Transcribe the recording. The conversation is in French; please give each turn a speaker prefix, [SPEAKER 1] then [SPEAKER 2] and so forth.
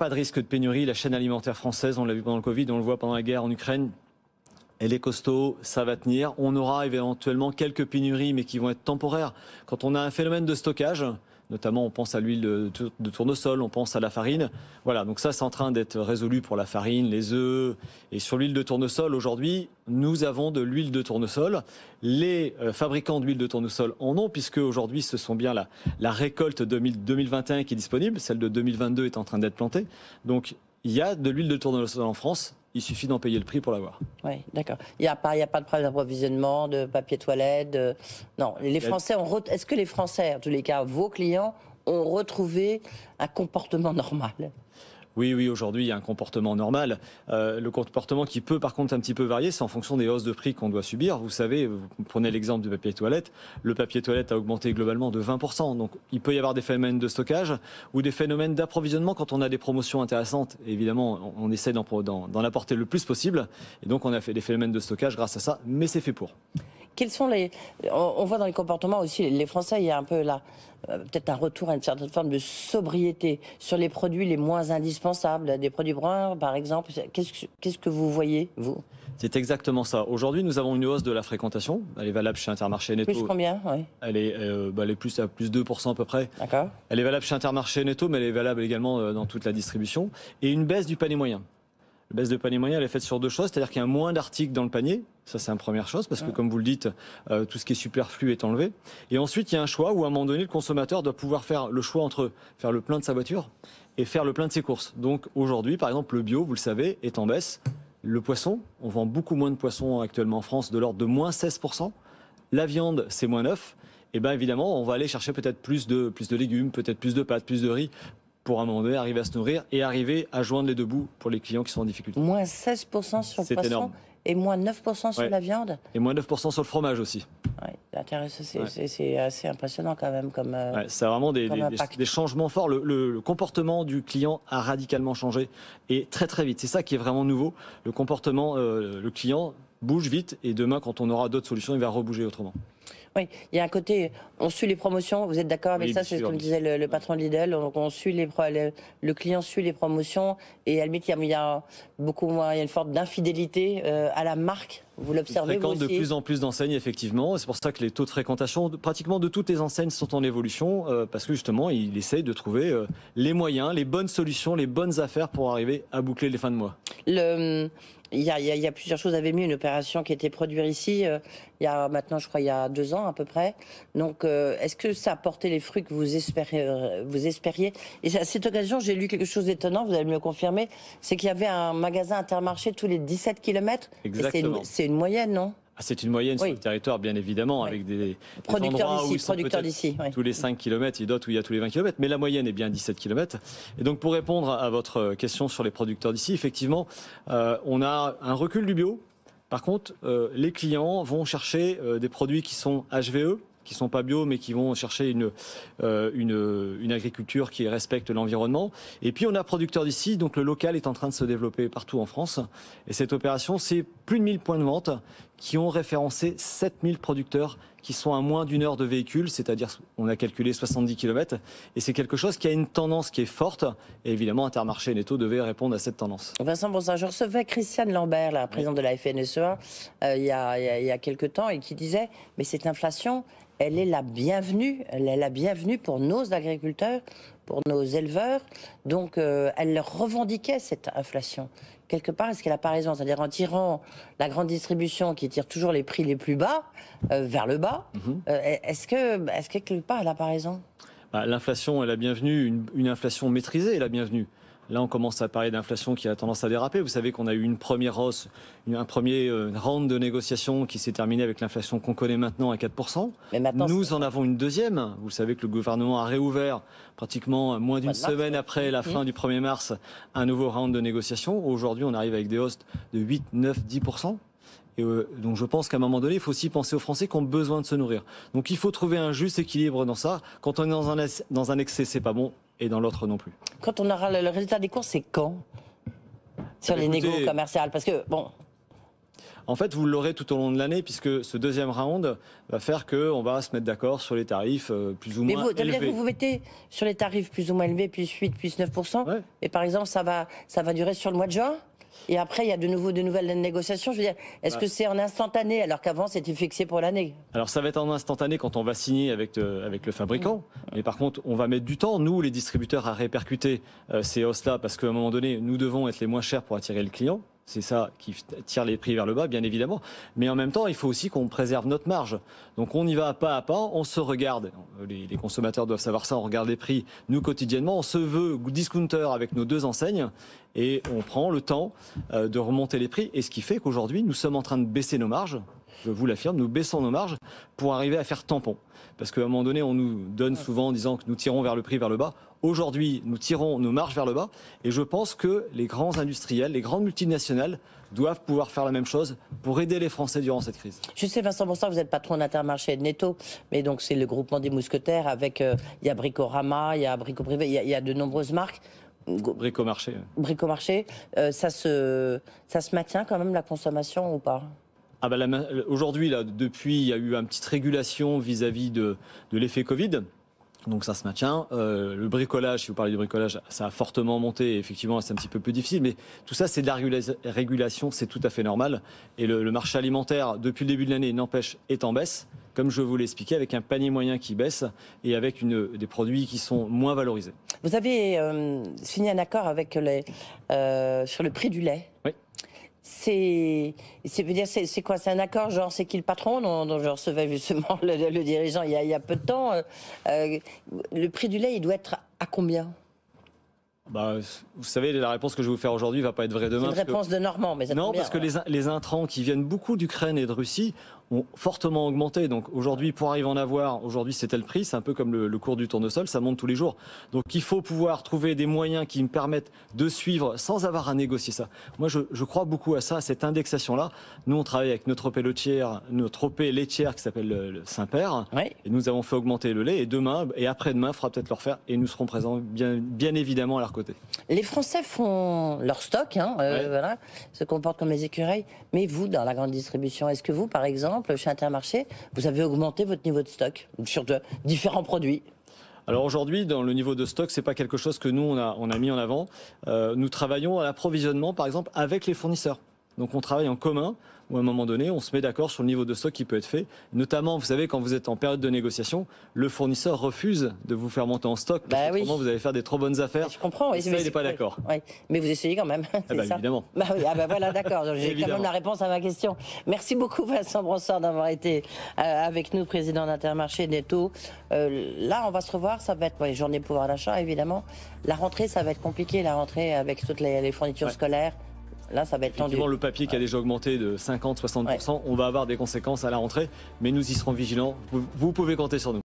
[SPEAKER 1] pas de risque de pénurie. La chaîne alimentaire française, on l'a vu pendant le Covid, on le voit pendant la guerre en Ukraine, elle est costaud, ça va tenir. On aura éventuellement quelques pénuries, mais qui vont être temporaires. Quand on a un phénomène de stockage, Notamment, on pense à l'huile de tournesol, on pense à la farine. Voilà, donc ça, c'est en train d'être résolu pour la farine, les œufs. Et sur l'huile de tournesol, aujourd'hui, nous avons de l'huile de tournesol. Les euh, fabricants d'huile de tournesol en ont, puisque aujourd'hui, ce sont bien la, la récolte 2021 qui est disponible. Celle de 2022 est en train d'être plantée. Donc, il y a de l'huile de tournesol en France. Il suffit d'en payer le prix pour l'avoir.
[SPEAKER 2] Oui, d'accord. Il n'y a, pas, a pas de problème d'approvisionnement, de papier toilette. Non, les Français ont. Est-ce que les Français, en tous les cas, vos clients, ont retrouvé un comportement normal
[SPEAKER 1] oui, oui, aujourd'hui, il y a un comportement normal. Euh, le comportement qui peut, par contre, un petit peu varier, c'est en fonction des hausses de prix qu'on doit subir. Vous savez, vous prenez l'exemple du papier toilette. Le papier toilette a augmenté globalement de 20%. Donc, il peut y avoir des phénomènes de stockage ou des phénomènes d'approvisionnement quand on a des promotions intéressantes. évidemment, on essaie d'en, d'en apporter le plus possible. Et donc, on a fait des phénomènes de stockage grâce à ça, mais c'est fait pour.
[SPEAKER 2] Quels sont les. On voit dans les comportements aussi, les Français, il y a un peu là euh, peut-être un retour à une certaine forme de sobriété sur les produits les moins indispensables, des produits bruns par exemple. Qu'est-ce que, qu'est-ce que vous voyez, vous
[SPEAKER 1] C'est exactement ça. Aujourd'hui, nous avons une hausse de la fréquentation. Elle est valable chez Intermarché Netto. Plus combien elle, est, euh, bah, plus à 2% à peu près. D'accord. Elle est valable chez Intermarché Netto, mais elle est valable également euh, dans toute la distribution. Et une baisse du panier moyen. La baisse du panier moyen, elle est faite sur deux choses, c'est-à-dire qu'il y a moins d'articles dans le panier, ça, c'est une première chose, parce que comme vous le dites, euh, tout ce qui est superflu est enlevé. Et ensuite, il y a un choix où à un moment donné, le consommateur doit pouvoir faire le choix entre faire le plein de sa voiture et faire le plein de ses courses. Donc aujourd'hui, par exemple, le bio, vous le savez, est en baisse. Le poisson, on vend beaucoup moins de poissons actuellement en France, de l'ordre de moins 16%. La viande, c'est moins neuf. et eh bien évidemment, on va aller chercher peut-être plus de, plus de légumes, peut-être plus de pâtes, plus de riz pour donné arriver à se nourrir et arriver à joindre les deux bouts pour les clients qui sont en difficulté. Moins 16% sur le poisson
[SPEAKER 2] et moins 9% sur la viande.
[SPEAKER 1] Et moins 9% sur le fromage aussi.
[SPEAKER 2] c'est assez impressionnant quand même. Comme, euh, ouais, ça
[SPEAKER 1] vraiment des, des, changements forts. Le, comportement du client a radicalement changé et très très vite. C'est ça qui est vraiment nouveau. Le comportement, euh, le client bouge vite et demain, quand on aura d'autres solutions, il va rebouger autrement.
[SPEAKER 2] Oui, il y a un côté, on suit les promotions, vous êtes d'accord avec ça C'est ce que disait le, patron Lidl, donc on suit les le, client suit les promotions et à la il y a, beaucoup moins, il y a une forme d'infidélité euh, à la marque vous l'observez aussi. de plus en
[SPEAKER 1] plus d'enseignes, effectivement. C'est pour ça que les taux de fréquentation de, pratiquement de toutes les enseignes sont en évolution, euh, parce que justement, ils essayent de trouver euh, les moyens, les bonnes solutions, les bonnes affaires pour arriver à boucler les fins de mois.
[SPEAKER 2] Le, il y, a, plusieurs choses. Avait mis une opération qui était produite ici euh, il y a maintenant, je crois, il y a deux ans à peu près. Donc, est-ce que ça a porté les fruits que vous espériez, vous espériez Et à cette occasion, j'ai lu quelque chose d'étonnant. Vous allez me le confirmer. C'est qu'il y avait un magasin Intermarché tous les 17 km Exactement. C'est moyenne, non
[SPEAKER 1] ah, c'est une moyenne sur le territoire, bien évidemment, avec des, producteurs d'ici, Tous les 5 km, il d'autres où il y a tous les 20 km, mais la moyenne est bien 17 km. Et donc, pour répondre à votre question sur les producteurs d'ici, effectivement, euh, on a un recul du bio. Par contre, euh, les clients vont chercher euh, des produits qui sont HVE, qui sont pas bio, mais qui vont chercher une, euh, une, une, agriculture qui respecte l'environnement. Et puis on a producteurs d'ici, donc le local est en train de se développer partout en France. Et cette opération, c'est plus de 1000 points de vente qui ont référencé 7000 producteurs qui sont à moins d'une heure de véhicule, c'est-à-dire on a calculé 70 km, et c'est quelque chose qui a une tendance qui est forte, et évidemment Intermarché et Netto devaient répondre à cette tendance.
[SPEAKER 2] Vincent Bonsin, je recevais Christiane Lambert, la présidente de la FNSEA, euh, il, y a, il, y a, quelques temps, et qui disait, mais cette inflation, elle est la bienvenue, elle est la bienvenue pour nos agriculteurs, pour nos éleveurs. Donc, euh, elle revendiquait cette inflation quelque part, est-ce qu'elle a pas raison C'est-à-dire en tirant la grande distribution qui tire toujours les prix les plus bas euh, vers le bas, mhm. euh, est-ce que, bah, est-ce que quelque part elle a pas raison
[SPEAKER 1] bah, L'inflation est la bienvenue, une, une, inflation maîtrisée est la bienvenue. Là, on commence à parler d'inflation qui a tendance à déraper. Vous savez qu'on a eu une première hausse, un premier euh, round de négociation qui s'est terminé avec l'inflation qu'on connaît maintenant à 4%. maintenant, Nous en avons une deuxième. Vous savez que le gouvernement a réouvert pratiquement euh, moins d'une semaine après la mm. fin du 1er mars un nouveau round de négociation. Aujourd'hui, on arrive avec des hausses de 8, 9, 10%. Et euh, donc je pense qu'à un moment donné, il faut aussi penser aux Français qui ont besoin de se nourrir. Donc il faut trouver un juste équilibre dans ça. Quand on est dans un, dans un excès, c'est pas bon, et dans l'autre non plus.
[SPEAKER 2] Quand on aura le résultat des courses, c'est quand Sur les négociations commerciales Parce que, bon,
[SPEAKER 1] en fait, vous l'aurez tout au long de l'année, puisque ce deuxième round va faire qu'on va se mettre d'accord sur les tarifs euh, plus ou moins vous, élevés. Mais vous vous
[SPEAKER 2] mettez sur les tarifs plus ou moins élevés, plus 8, plus 9 Et par exemple, ça va, ça va durer sur le mois de juin et après, il y a de nouveau de nouvelles négociations. Je veux dire, est-ce que c'est en instantané alors qu'avant c'était fixé pour l'année
[SPEAKER 1] Alors ça va être en instantané quand on va signer avec, euh, avec le fabricant. Mais par contre, on va mettre du temps, nous, les distributeurs, à répercuter euh, ces hausses-là parce qu'à un moment donné, nous devons être les moins chers pour attirer le client. C'est ça qui tire les prix vers le bas, bien évidemment. Mais en même temps, il faut aussi qu'on préserve notre marge. Donc on y va pas à pas, on se regarde. Les, consommateurs doivent savoir ça, on regarde les prix. Nous, quotidiennement, on se veut discounter avec nos deux enseignes et on prend le temps euh, de remonter les prix. Et ce qui fait qu'aujourd'hui, nous sommes en train de baisser nos marges je vous l'affirme, nous baissons nos marges pour arriver à faire tampon. Parce qu'à un moment donné, on nous donne souvent en disant que nous tirons vers le prix, vers le bas. Aujourd'hui, nous tirons nos marges vers le bas. Et je pense que les grands industriels, les grandes multinationales doivent pouvoir faire la même chose pour aider les
[SPEAKER 2] Français durant cette crise. Je sais, Vincent Bonsard, vous êtes patron d'Intermarché de Netto, mais donc c'est le groupement des mousquetaires avec, euh, il y a Bricorama, il y a Brico Privé, il y, a de nombreuses marques.
[SPEAKER 1] Bricomarché.
[SPEAKER 2] Bricomarché, euh, ça, se, ça se maintient quand même la consommation ou pas
[SPEAKER 1] ah bah aujourd'hui, depuis, il y a eu une petite régulation vis-à-vis de, l'effet Covid. Donc ça se maintient. Euh, le bricolage, si vous parlez du bricolage, ça a fortement monté. Effectivement, c'est un petit peu plus difficile, mais tout ça, c'est de la régulation, c'est tout à fait normal. Et le, marché alimentaire, depuis le début de l'année, n'empêche, est en baisse, comme je vous l'expliquais, avec un panier moyen qui baisse et avec une, des produits qui sont moins valorisés.
[SPEAKER 2] Vous avez euh, signé un accord avec euh, sur le prix du lait c'est, c'est dire, c'est, quoi C'est un accord, genre, c'est qui le patron dont, je recevais justement le, dirigeant il y, a, peu de temps. Euh, euh, le prix du lait, il doit être à combien
[SPEAKER 1] bah, vous savez, la réponse que je vais vous faire aujourd'hui va pas être vraie demain. C'est une réponse de
[SPEAKER 2] Normand, mais ça Non, parce que
[SPEAKER 1] les, intrants qui viennent beaucoup d'Ukraine et de Russie, ont fortement augmenté. Donc aujourd'hui, pour arriver à en avoir, aujourd'hui c'est tel prix, c'est un peu comme le, cours du tournesol, ça monte tous les jours. Donc il faut pouvoir trouver des moyens qui me permettent de suivre sans avoir à négocier ça. Moi je, crois beaucoup à ça, à cette indexation-là. Nous on travaille avec notre opé laitière, notre qui s'appelle le, Saint-Père. Et nous avons fait augmenter le lait et demain et après-demain il faudra peut-être leur faire et nous serons présents bien, bien évidemment à leur côté.
[SPEAKER 2] Les Français font leur stock, hein, euh, voilà, se comportent comme les écureuils. Mais vous, dans la grande distribution, est-ce que vous, par exemple, exemple, chez Intermarché, vous avez augmenté votre niveau de stock sur différents produits
[SPEAKER 1] alors aujourd'hui, dans le niveau de stock, c'est pas quelque chose que nous on a, mis en avant. Euh, nous travaillons à l'approvisionnement, par exemple, avec les fournisseurs. Donc on travaille en commun ou à un moment donné, on se met d'accord sur le niveau de stock qui peut être fait. Notamment, vous savez, quand vous êtes en période de négociation, le fournisseur refuse de vous faire monter en stock parce bah vous allez faire des trop bonnes affaires. je comprends. il n'est pas d'accord.
[SPEAKER 2] Mais vous essayez quand même. Ah bah, évidemment. Bah ah voilà, d'accord. J'ai quand même la réponse à ma question. Merci beaucoup, Vincent Brossard d'avoir été euh, avec nous, président d'Intermarché Netto. Euh, là, on va se revoir. Ça va être les journées de pouvoir d'achat, évidemment. La rentrée, ça va être compliqué, la rentrée avec toutes les, fournitures scolaires. Là, ça va être tendu. le
[SPEAKER 1] papier qui a déjà augmenté de 50-60%, on va avoir des conséquences à la rentrée, mais nous y serons vigilants. vous pouvez compter sur nous.